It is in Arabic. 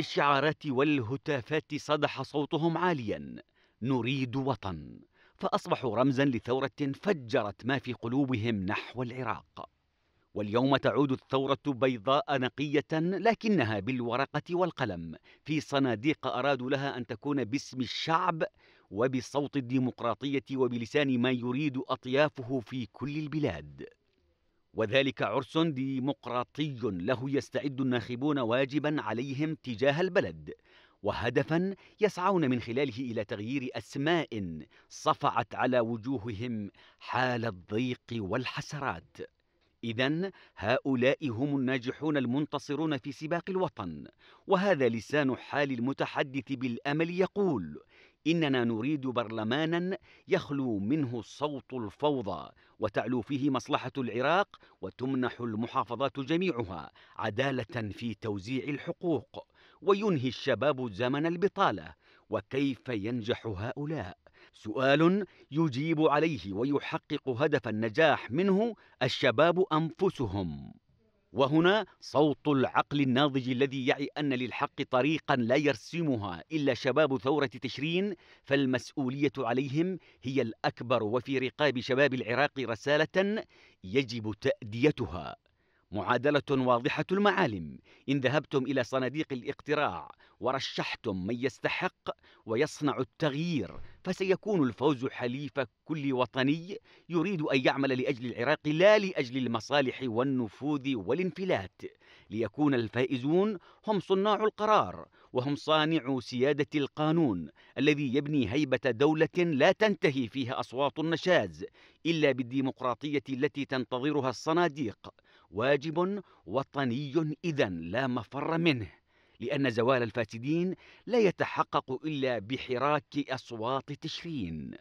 بالشعارات والهتافات صدح صوتهم عاليا نريد وطن فأصبحوا رمزا لثورة فجرت ما في قلوبهم نحو العراق واليوم تعود الثورة بيضاء نقية لكنها بالورقة والقلم في صناديق أرادوا لها أن تكون باسم الشعب وبصوت الديمقراطية وبلسان ما يريد أطيافه في كل البلاد وذلك عرس ديمقراطي له يستعد الناخبون واجبا عليهم تجاه البلد وهدفا يسعون من خلاله الى تغيير اسماء صفعت على وجوههم حال الضيق والحسرات إذا هؤلاء هم الناجحون المنتصرون في سباق الوطن وهذا لسان حال المتحدث بالأمل يقول إننا نريد برلمانا يخلو منه صوت الفوضى وتعلو فيه مصلحة العراق وتمنح المحافظات جميعها عدالة في توزيع الحقوق وينهي الشباب زمن البطالة وكيف ينجح هؤلاء؟ سؤال يجيب عليه ويحقق هدف النجاح منه الشباب أنفسهم وهنا صوت العقل الناضج الذي يعي أن للحق طريقا لا يرسمها إلا شباب ثورة تشرين فالمسؤولية عليهم هي الأكبر وفي رقاب شباب العراق رسالة يجب تأديتها معادلة واضحة المعالم إن ذهبتم إلى صناديق الاقتراع ورشحتم من يستحق ويصنع التغيير فسيكون الفوز حليف كل وطني يريد أن يعمل لأجل العراق لا لأجل المصالح والنفوذ والانفلات ليكون الفائزون هم صناع القرار وهم صانع سيادة القانون الذي يبني هيبة دولة لا تنتهي فيها أصوات النشاز إلا بالديمقراطية التي تنتظرها الصناديق واجب وطني إذا لا مفر منه لأن زوال الفاسدين لا يتحقق إلا بحراك أصوات تشرين